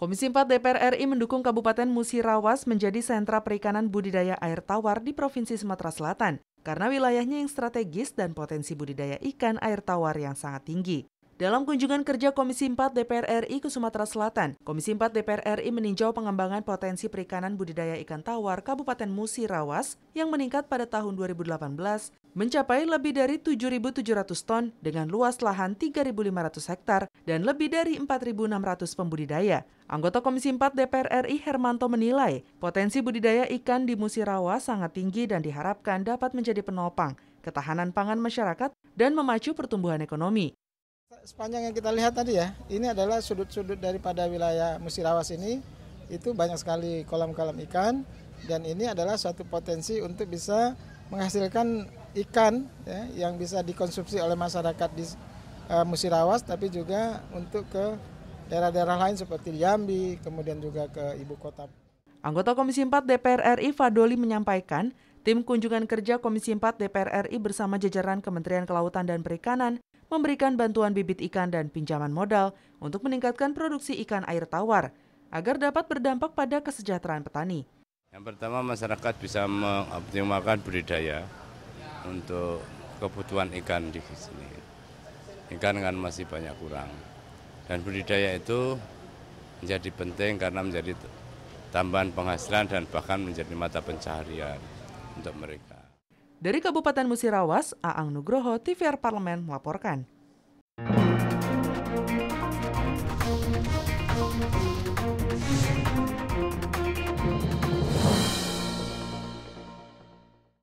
Komisi 4 DPR RI mendukung Kabupaten Musirawas menjadi sentra perikanan budidaya air tawar di Provinsi Sumatera Selatan karena wilayahnya yang strategis dan potensi budidaya ikan air tawar yang sangat tinggi. Dalam kunjungan kerja Komisi 4 DPR RI ke Sumatera Selatan, Komisi 4 DPR RI meninjau pengembangan potensi perikanan budidaya ikan tawar Kabupaten Musi Rawas yang meningkat pada tahun 2018 mencapai lebih dari 7.700 ton dengan luas lahan 3.500 hektar dan lebih dari 4.600 pembudidaya. Anggota Komisi 4 DPR RI Hermanto menilai potensi budidaya ikan di Musi Rawas sangat tinggi dan diharapkan dapat menjadi penopang ketahanan pangan masyarakat, dan memacu pertumbuhan ekonomi. Sepanjang yang kita lihat tadi ya, ini adalah sudut-sudut daripada wilayah Musirawas ini, itu banyak sekali kolam-kolam ikan, dan ini adalah suatu potensi untuk bisa menghasilkan ikan ya, yang bisa dikonsumsi oleh masyarakat di uh, Musirawas, tapi juga untuk ke daerah-daerah lain seperti Jambi, kemudian juga ke ibu kota. Anggota Komisi 4 DPR RI Fadoli menyampaikan, Tim kunjungan kerja Komisi 4 DPR RI bersama jajaran Kementerian Kelautan dan Perikanan memberikan bantuan bibit ikan dan pinjaman modal untuk meningkatkan produksi ikan air tawar agar dapat berdampak pada kesejahteraan petani. Yang pertama masyarakat bisa mengoptimalkan budidaya untuk kebutuhan ikan di sini. Ikan kan masih banyak kurang. Dan budidaya itu menjadi penting karena menjadi tambahan penghasilan dan bahkan menjadi mata pencaharian untuk mereka. Dari Kabupaten Musirawas, Aang Nugroho, TVR Parlemen melaporkan.